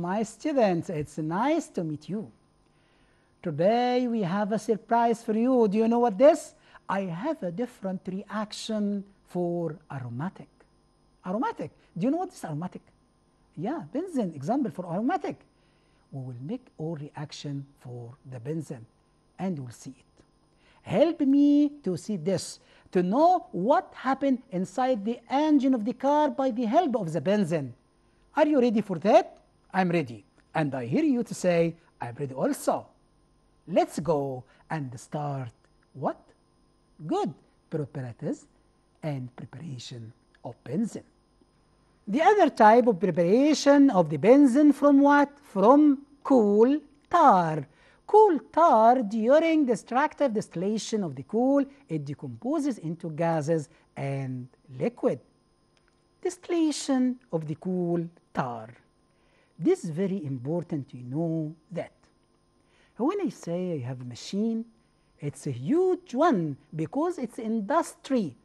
my students, it's nice to meet you. Today we have a surprise for you. Do you know what this? I have a different reaction for aromatic. Aromatic. Do you know what is aromatic? Yeah, benzene, example for aromatic. We will make all reaction for the benzene and we'll see it. Help me to see this, to know what happened inside the engine of the car by the help of the benzene. Are you ready for that? I'm ready. And I hear you to say, I'm ready also. Let's go and start what? Good preparatives and preparation of benzene. The other type of preparation of the benzene from what? From cool tar. Cool tar during the extractive distillation of the cool, it decomposes into gases and liquid. Distillation of the cool tar. This is very important to know that. When I say I have a machine, it's a huge one because it's industry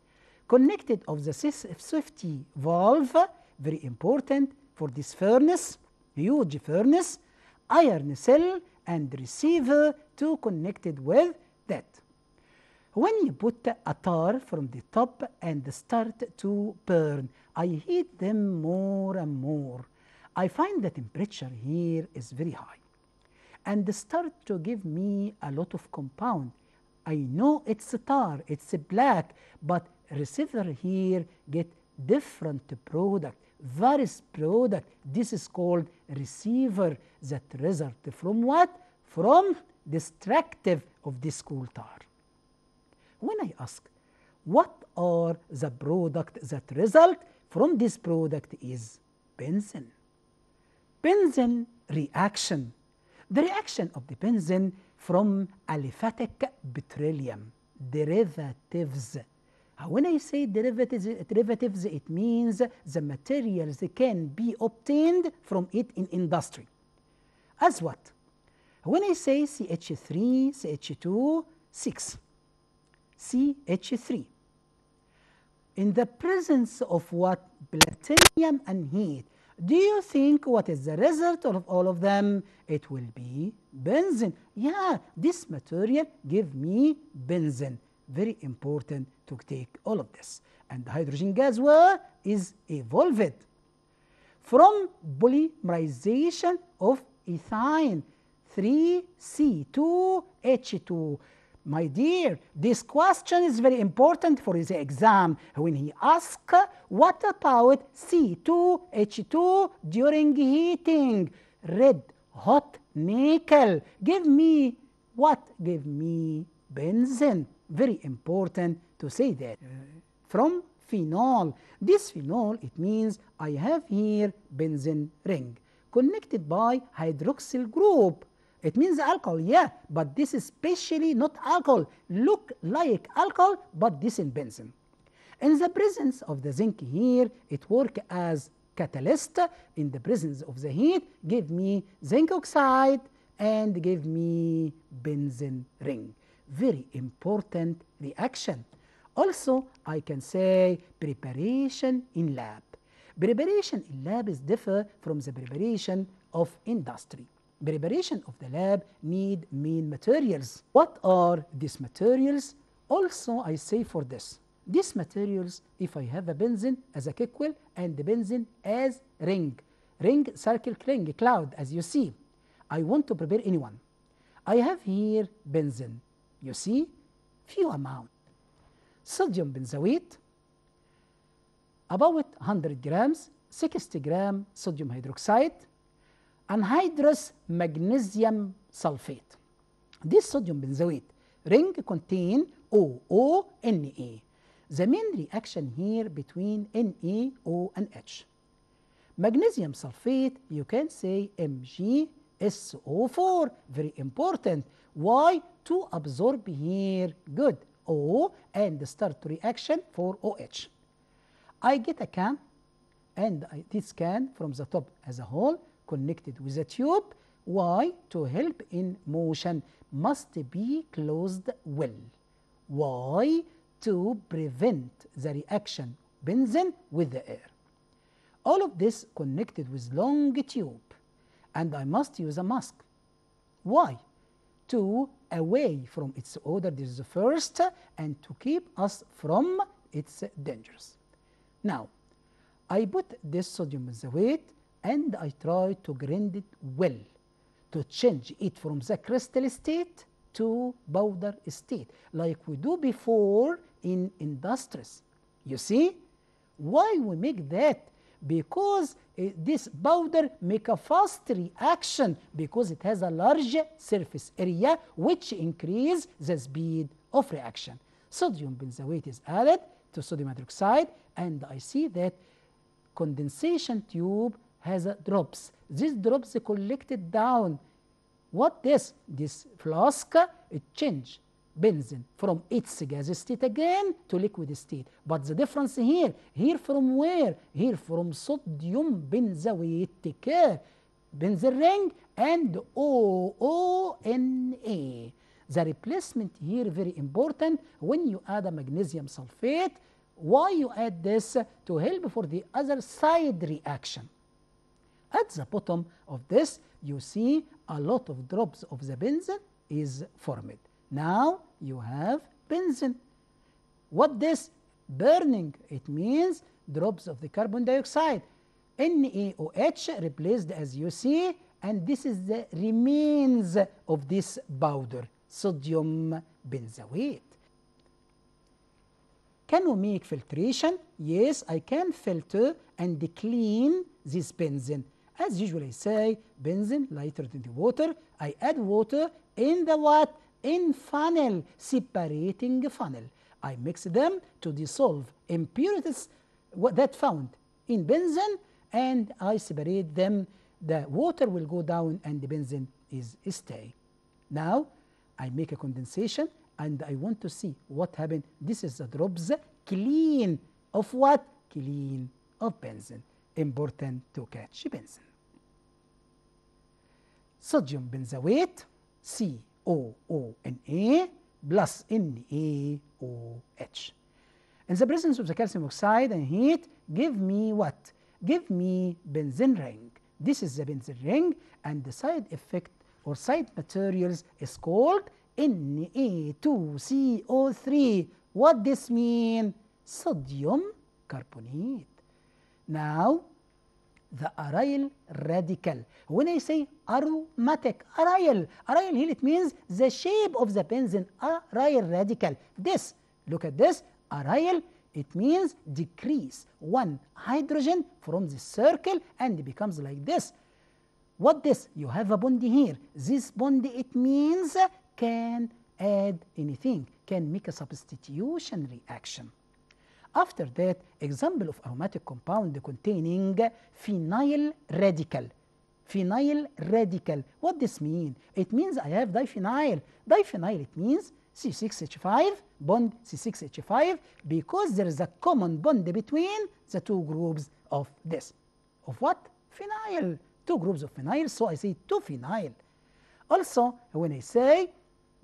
connected of the safety valve, very important for this furnace, huge furnace, iron cell and receiver to connected with that. When you put a tar from the top and start to burn, I heat them more and more. I find the temperature here is very high and start to give me a lot of compound. I know it's tar, it's black, but receiver here get different product, various product. This is called receiver that result from what? From destructive of this coal tar. When I ask, what are the product that result from this product is benzene. Benzene reaction, the reaction of the benzene from aliphatic petroleum derivatives. When I say derivatives, derivatives, it means the materials can be obtained from it in industry. As what? When I say CH3, CH2, 6, CH3, in the presence of what? Platinum and heat, do you think what is the result of all of them? It will be benzene. Yeah, this material give me benzene. Very important to take all of this. And the hydrogen gas well is evolved from polymerization of ethane, 3C2H2 my dear, this question is very important for the exam when he asks, what about C2H2 during heating? Red, hot, nickel. Give me what? Give me benzene. Very important to say that. Uh, from phenol. This phenol, it means I have here benzene ring connected by hydroxyl group it means alcohol, yeah, but this is specially not alcohol, look like alcohol, but this in benzene. In the presence of the zinc here, it works as catalyst. In the presence of the heat, give me zinc oxide and give me benzene ring. Very important reaction. Also, I can say preparation in lab. Preparation in lab is differ from the preparation of industry preparation of the lab need main materials. What are these materials? Also, I say for this, these materials, if I have a benzene as a cake and the benzene as ring, ring, circle, ring, cloud, as you see, I want to prepare anyone. I have here benzene, you see, few amount. Sodium benzoate, about 100 grams, 60 gram sodium hydroxide, anhydrous magnesium sulfate. This sodium benzoate ring contain OO Na. The main reaction here between NaO and H. Magnesium sulfate, you can say MgSO4, very important. Why? To absorb here good O and start reaction for OH. I get a can and I, this can from the top as a whole connected with a tube. Why? To help in motion must be closed well. Why? To prevent the reaction benzene with the air. All of this connected with long tube and I must use a mask. Why? To away from its odor, this is the first, and to keep us from its dangers. Now, I put this sodium benzoate and I try to grind it well to change it from the crystal state to powder state like we do before in industries. You see? Why we make that? Because uh, this powder make a fast reaction because it has a large surface area which increase the speed of reaction. Sodium benzoate is added to sodium hydroxide and I see that condensation tube has drops. These drops collected down. What this? This flask, it change benzene from its gas state again to liquid state. But the difference here, here from where? Here from sodium benzoate, eh? benzene ring and OONA. The replacement here very important when you add a magnesium sulfate. Why you add this? To help for the other side reaction at the bottom of this, you see a lot of drops of the benzene is formed. Now you have benzene. What this? Burning. It means drops of the carbon dioxide. NaOH replaced as you see, and this is the remains of this powder, sodium benzoate. Can we make filtration? Yes, I can filter and clean this benzene. As usually say, benzene lighter than the water. I add water in the what? In funnel, separating funnel. I mix them to dissolve impurities that found in benzene and I separate them. The water will go down and the benzene is stay. Now I make a condensation and I want to see what happened. This is the drops clean of what? Clean of benzene important to catch benzene. Sodium benzoate COONA plus NaOH. In the presence of the calcium oxide and heat, give me what? Give me benzene ring. This is the benzene ring and the side effect or side materials is called Na2CO3. What this mean? Sodium carbonate. Now, the aryl radical. When I say aromatic, aryl, aryl here it means the shape of the benzene, aryl radical. This, look at this, aryl, it means decrease one hydrogen from the circle and it becomes like this. What this? You have a bond here. This bond, it means can add anything, can make a substitution reaction. After that, example of aromatic compound containing phenyl radical. Phenyl radical. What this mean? It means I have diphenyl. Diphenyl, it means C6H5 bond C6H5 because there is a common bond between the two groups of this. Of what? Phenyl. Two groups of phenyl, so I say 2-phenyl. Also, when I say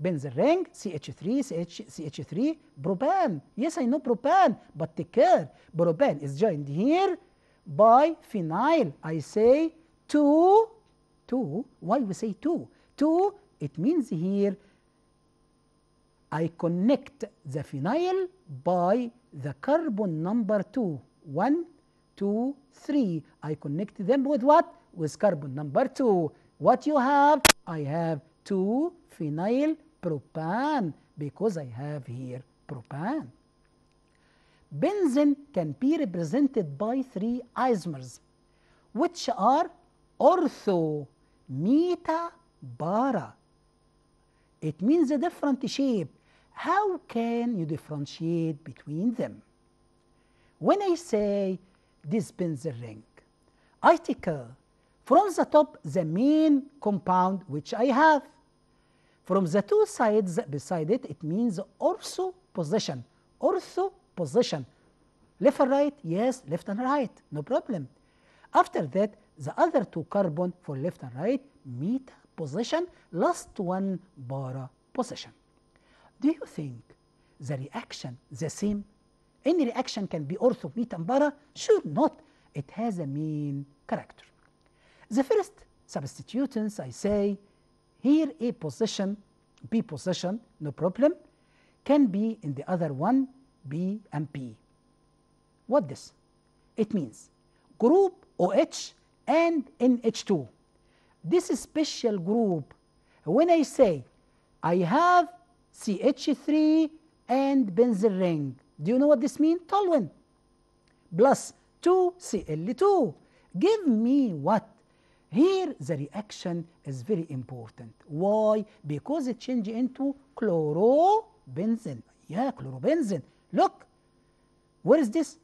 benzene ring, CH3, CH, CH3, propane. Yes, I know propane, but take care. Propane is joined here by phenyl. I say 2, 2. Why we say 2? 2, it means here I connect the phenyl by the carbon number 2. two, three. I connect them with what? With carbon number 2. What you have? I have 2 phenyl propane because I have here propane. Benzene can be represented by three isomers, which are ortho, meta, para. It means a different shape. How can you differentiate between them? When I say this benzene ring, I take uh, from the top the main compound which I have from the two sides beside it, it means ortho position. Ortho position. Left and right, yes, left and right, no problem. After that, the other two carbon for left and right, meta position, last one para position. Do you think the reaction the same? Any reaction can be ortho, meta, and para? Sure not. It has a mean character. The first substituents, I say, here A position, B position, no problem, can be in the other one, B and P. What this? It means group OH and NH2. This is special group, when I say I have CH3 and benzene ring, do you know what this means? Toluene plus 2 Cl2. Give me what? Here the reaction is very important. Why? Because it changes into chlorobenzene. Yeah, chlorobenzene. Look, where is this?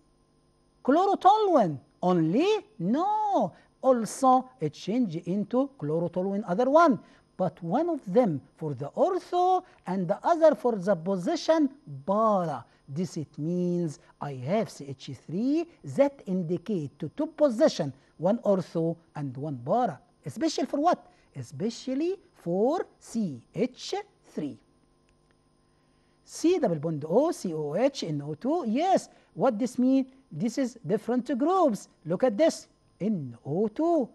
Chlorotoluene. Only? No. Also, it changes into chlorotoluene, other one. But one of them for the ortho and the other for the position para. This it means I have CH3 that indicate to two position one ortho and one para. Especially for what? Especially for CH3. C double bond O, COH, NO2. Yes, what this mean? This is different groups. Look at this. NO2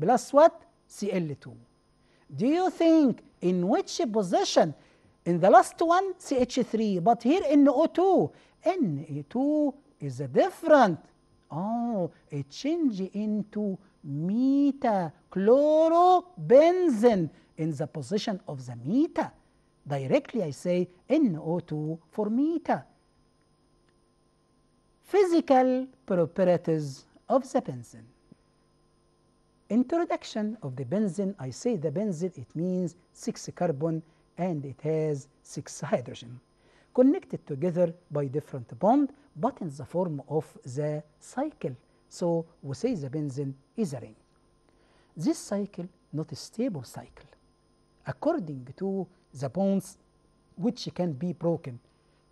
plus what? Cl2. Do you think in which position? In the last one, CH3, but here NO2. Na2 is a different Oh, it changes into metachlorobenzene in the position of the meta. Directly I say NO2 for meta. Physical properties of the benzene. Introduction of the benzene, I say the benzene, it means 6 carbon and it has 6 hydrogen connected together by different bond but in the form of the cycle. So we say the benzene is a ring. This cycle not a stable cycle. According to the bonds which can be broken,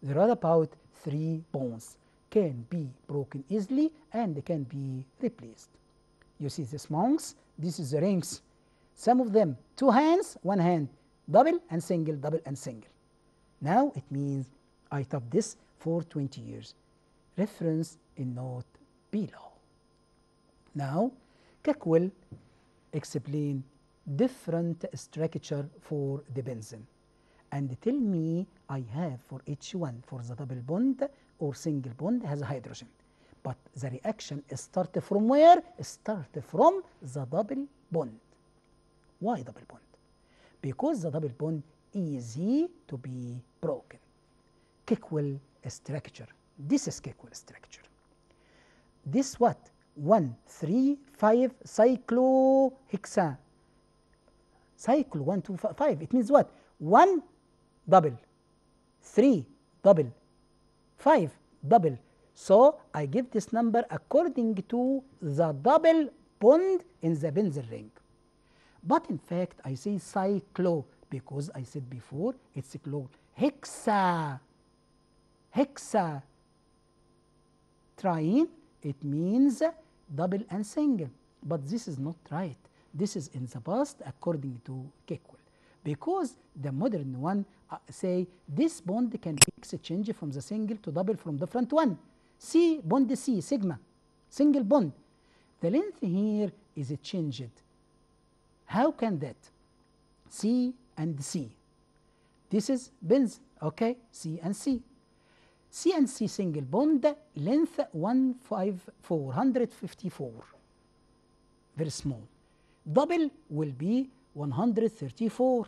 there are about three bonds can be broken easily and can be replaced. You see the monks, this is the rings. Some of them two hands, one hand, double and single, double and single. Now it means I taught this for 20 years. Reference in note below. Now, Keck will explain different structure for the benzene and tell me I have for each one for the double bond or single bond has hydrogen. But the reaction start from where? Start from the double bond. Why double bond? Because the double bond easy to be broken. KQL structure. This is KQL structure. This what? 1, 3, 5 cyclohexane. Cycle 1, 2, 5. It means what? 1 double, 3 double, 5 double. So I give this number according to the double bond in the benzene ring. But in fact, I say cyclo because I said before it's cyclo hexatriene, it means double and single. But this is not right. This is in the past according to Kickwell. Because the modern one uh, say this bond can be from the single to double from different one. C, bond C, sigma, single bond. The length here is changed. How can that? C and C. This is benzene, okay? C and C. CNC single bond length one five four hundred fifty four, very small double will be 134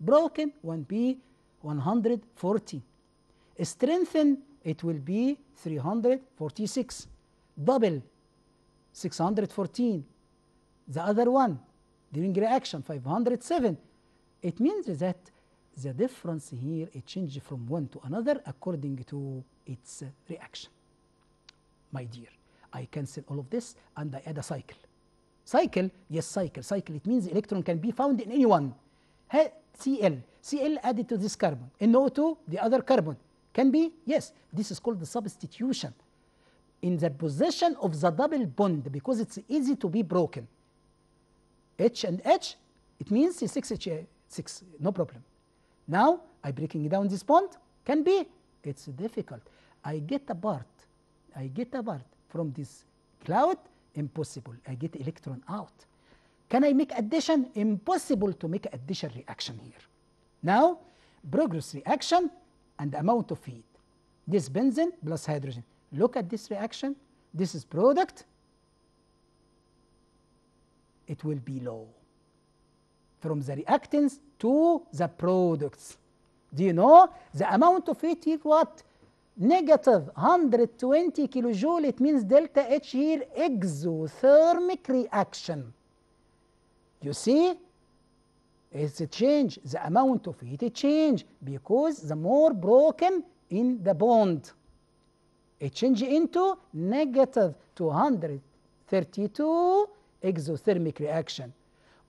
broken will be 140 strengthen it will be 346 double 614 the other one during reaction 507 it means that the difference here it changes from one to another according to its reaction my dear I cancel all of this and I add a cycle cycle yes cycle cycle it means electron can be found in anyone Cl Cl added to this carbon NO2 the other carbon can be yes this is called the substitution in the position of the double bond because it's easy to be broken H and H it means C6H6 no problem now, I breaking down this bond? Can be. It's difficult. I get a part. I get a part from this cloud? Impossible. I get electron out. Can I make addition? Impossible to make addition reaction here. Now, progress reaction and amount of heat. This benzene plus hydrogen. Look at this reaction. This is product. It will be low from the reactants to the products. Do you know? The amount of heat is what? Negative 120 kilojoule. It means delta H here, exothermic reaction. You see? It's a change. The amount of heat change because the more broken in the bond. It change into negative 232 exothermic reaction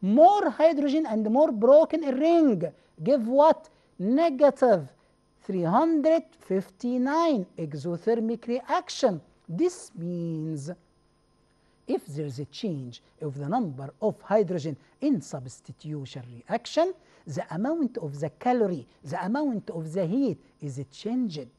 more hydrogen and more broken ring give what negative 359 exothermic reaction this means if there is a change of the number of hydrogen in substitution reaction the amount of the calorie the amount of the heat is changed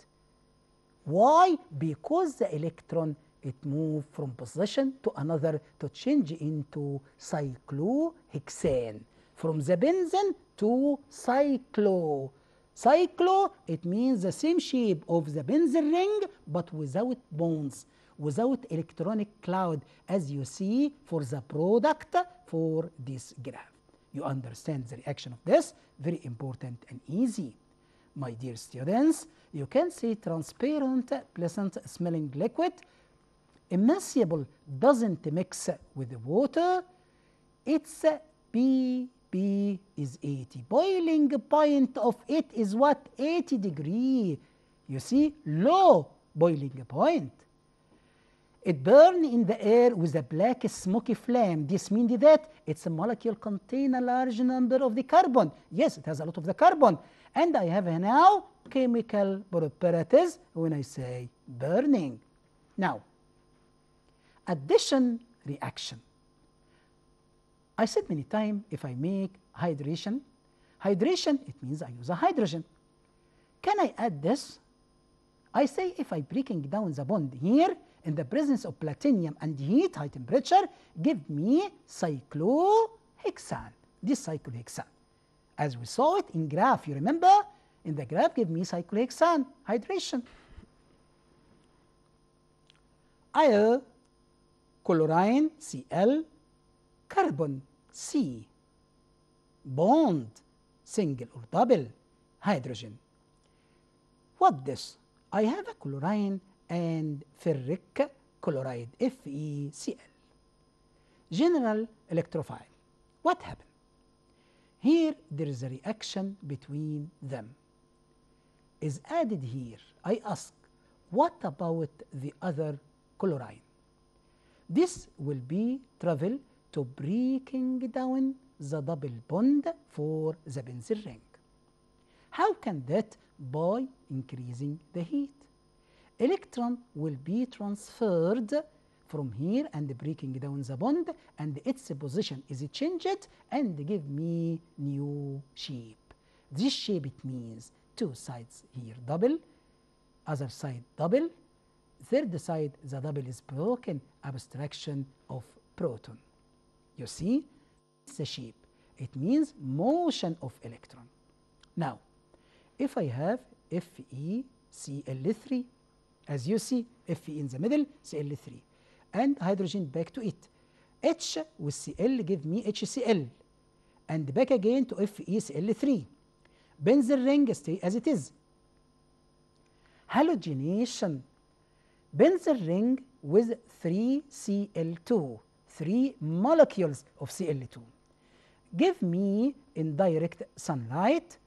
why because the electron it moves from position to another to change into cyclohexane from the benzene to cyclo cyclo it means the same shape of the benzene ring but without bonds without electronic cloud as you see for the product for this graph you understand the reaction of this very important and easy my dear students you can see transparent pleasant smelling liquid Immiscible doesn't mix with the water. It's BP is 80. Boiling point of it is what? 80 degree. You see, low boiling point. It burns in the air with a black smoky flame. This means that its molecule contain a large number of the carbon. Yes, it has a lot of the carbon. And I have now chemical properties when I say burning. Now, addition reaction. I said many times if I make hydration, hydration, it means I use a hydrogen. Can I add this? I say if I breaking down the bond here in the presence of platinum and heat, high temperature, give me cyclohexane, this cyclohexane. As we saw it in graph, you remember? In the graph, give me cyclohexane, hydration. I chlorine Cl carbon C bond single or double hydrogen what this I have a chlorine and ferric chloride FeCl general electrophile what happened here there is a reaction between them is added here I ask what about the other chlorine this will be travel to breaking down the double bond for the benzene ring. How can that? By increasing the heat. Electron will be transferred from here and breaking down the bond and its position is changed and give me new shape. This shape it means two sides here double, other side double, Third side, the double is broken abstraction of proton. You see, it's a shape. It means motion of electron. Now, if I have FeCl3, as you see, Fe in the middle, Cl3, and hydrogen back to it. H with Cl give me HCl, and back again to FeCl3. Benzene ring stay as it is. Halogenation Benzene ring with 3 Cl2, 3 molecules of Cl2. Give me indirect sunlight,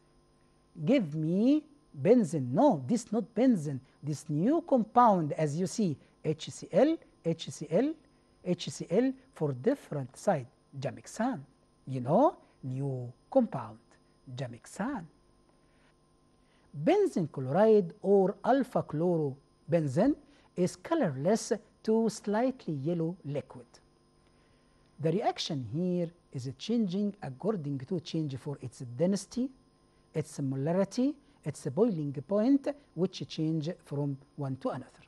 give me benzene. No, this not benzene, this new compound as you see HCl, HCl, HCl for different side, jamixan. You know, new compound, jamixan. Benzene chloride or alpha chlorobenzene is colorless to slightly yellow liquid. The reaction here is changing according to change for its density, its molarity, its boiling point, which change from one to another.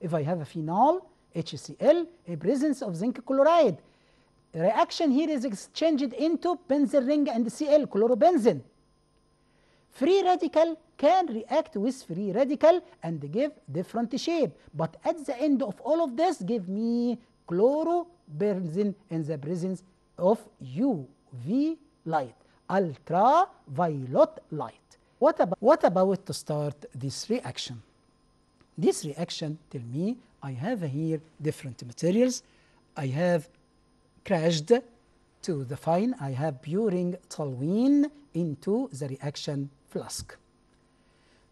If I have a phenol, HCl, a presence of zinc chloride, reaction here is exchanged into benzene ring and Cl, chlorobenzene free radical can react with free radical and give different shape but at the end of all of this give me chlorobenzene in the presence of UV light ultraviolet light what about, what about to start this reaction this reaction tell me I have here different materials I have crashed to the fine I have purine toluene into the reaction flask.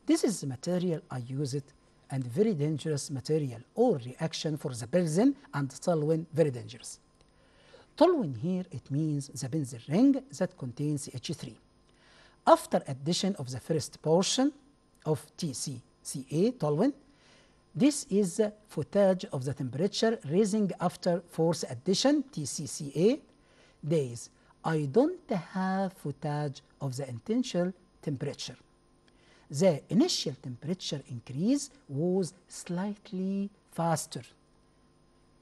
This is the material I use it and very dangerous material or reaction for the benzene and toluene very dangerous. Toluene here it means the benzene ring that contains CH3. After addition of the first portion of TCCA toluene, this is the footage of the temperature raising after fourth addition TCCA days. I don't have footage of the intentional temperature. The initial temperature increase was slightly faster.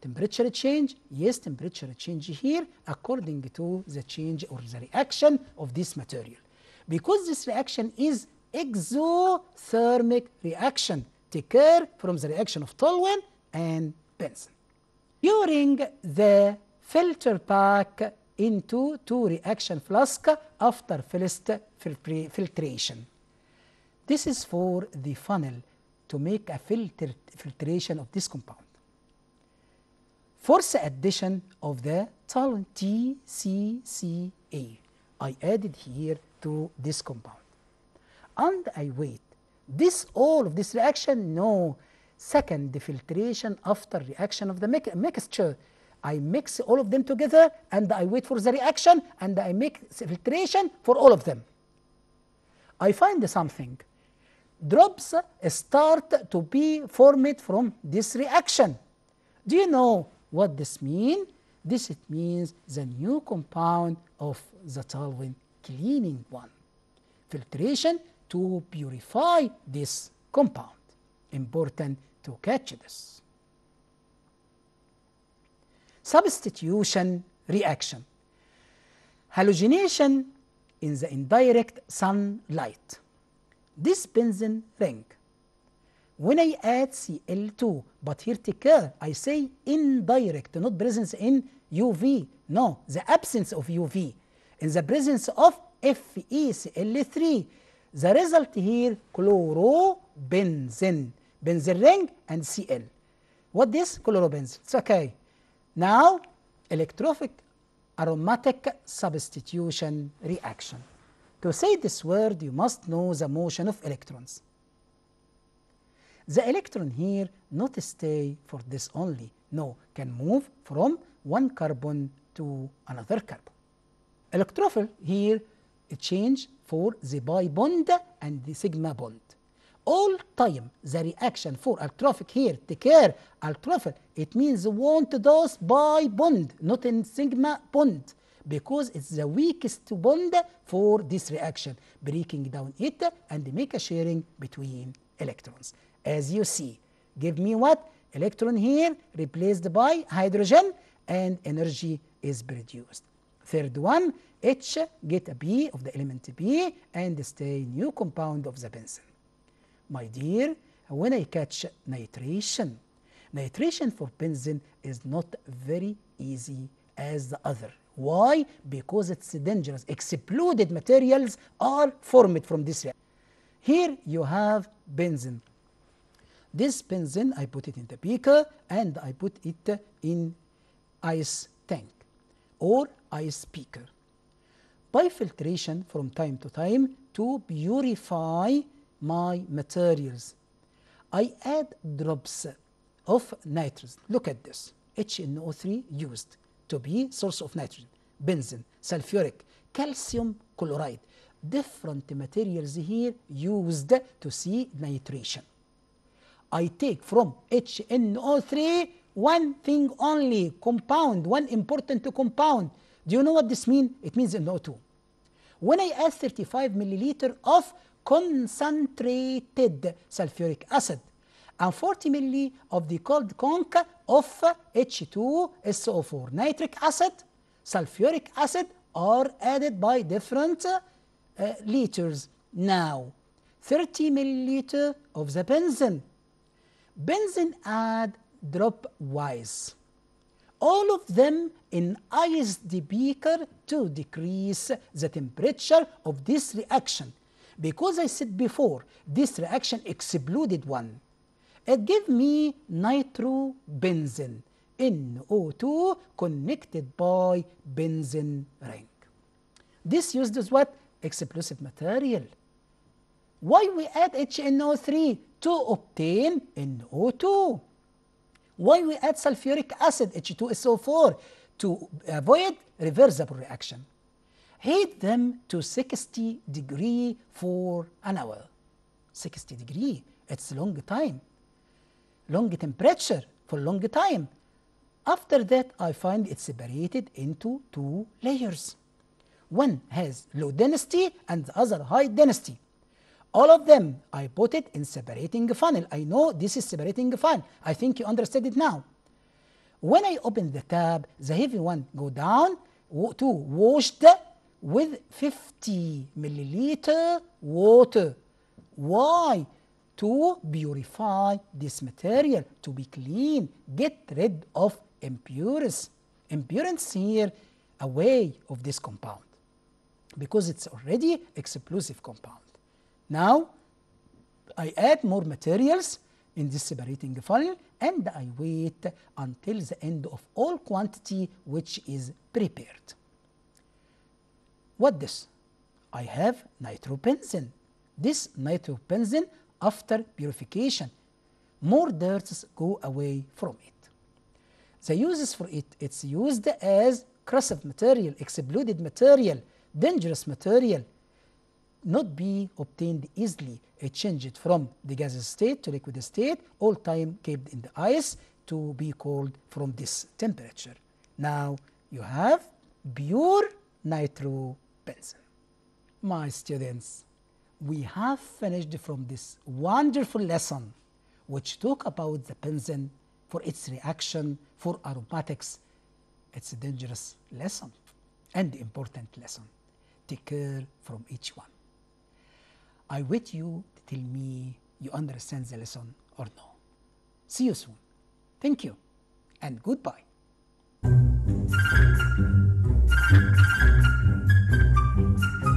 Temperature change? Yes, temperature change here according to the change or the reaction of this material. Because this reaction is exothermic reaction, take care from the reaction of toluene and benzene. During the filter pack into two reaction flask after first filtration. This is for the funnel to make a filter filtration of this compound. Force addition of the toluene TCCA I added here to this compound. And I wait. This all of this reaction? No. Second, filtration after reaction of the mixture I mix all of them together and I wait for the reaction and I make filtration for all of them. I find something. Drops start to be formed from this reaction. Do you know what this means? This it means the new compound of the toluene cleaning one. Filtration to purify this compound. Important to catch this substitution reaction. Halogenation in the indirect sunlight. This benzene ring, when I add Cl2, but here take care, I say indirect, not presence in UV. No, the absence of UV, in the presence of FeCl3. The result here, chlorobenzene, benzene ring and Cl. What this? Chlorobenzene. It's okay. Now, electrophic aromatic substitution reaction. To say this word, you must know the motion of electrons. The electron here not stay for this only, no, can move from one carbon to another carbon. Electrophile here change for the pi bond and the sigma bond all time the reaction for ultrafil here take care ultrafil it means want those by bond not in sigma bond because it's the weakest bond for this reaction breaking down it and make a sharing between electrons as you see give me what electron here replaced by hydrogen and energy is produced third one H get a B of the element B and stay new compound of the benzene my dear, when I catch nitration, nitration for benzene is not very easy as the other. Why? Because it's dangerous. Exploded materials are formed from this Here you have benzene. This benzene, I put it in the beaker and I put it in ice tank or ice beaker. By filtration from time to time to purify my materials. I add drops of nitrogen. Look at this. HNO3 used to be source of nitrogen, benzene, sulfuric, calcium chloride. Different materials here used to see nitration. I take from HNO3 one thing only, compound, one important compound. Do you know what this means? It means NO2. When I add 35 milliliter of concentrated sulfuric acid and 40 ml of the cold conch of H2SO4. Nitric acid, sulfuric acid are added by different uh, liters. Now, 30 milliliter of the benzene. Benzene add drop-wise. All of them in iced beaker to decrease the temperature of this reaction. Because I said before, this reaction exploded one. It gave me nitrobenzene, NO2 connected by benzene ring. This used as what? Explosive material. Why we add HNO3? To obtain NO2. Why we add sulfuric acid H2SO4? To avoid reversible reaction heat them to 60 degree for an hour. 60 degree, it's long time. Long temperature for long time. After that, I find it separated into two layers. One has low density and the other high density. All of them, I put it in separating funnel. I know this is separating funnel. I think you understand it now. When I open the tab, the heavy one go down to washed with 50 milliliter water. Why? To purify this material, to be clean, get rid of impurities. Impurities here away of this compound because it's already explosive compound. Now, I add more materials in this separating funnel and I wait until the end of all quantity which is prepared. What this? I have nitrobenzene. This nitrobenzene, after purification, more dirts go away from it. The uses for it, it's used as corrosive material, exploded material, dangerous material, not be obtained easily. It from the gaseous state to liquid state, all time kept in the ice to be cooled from this temperature. Now you have pure nitro Benson. My students, we have finished from this wonderful lesson which talk about the benzene for its reaction for aromatics. It's a dangerous lesson and important lesson. Take care from each one. I wait you to tell me you understand the lesson or no. See you soon. Thank you and goodbye.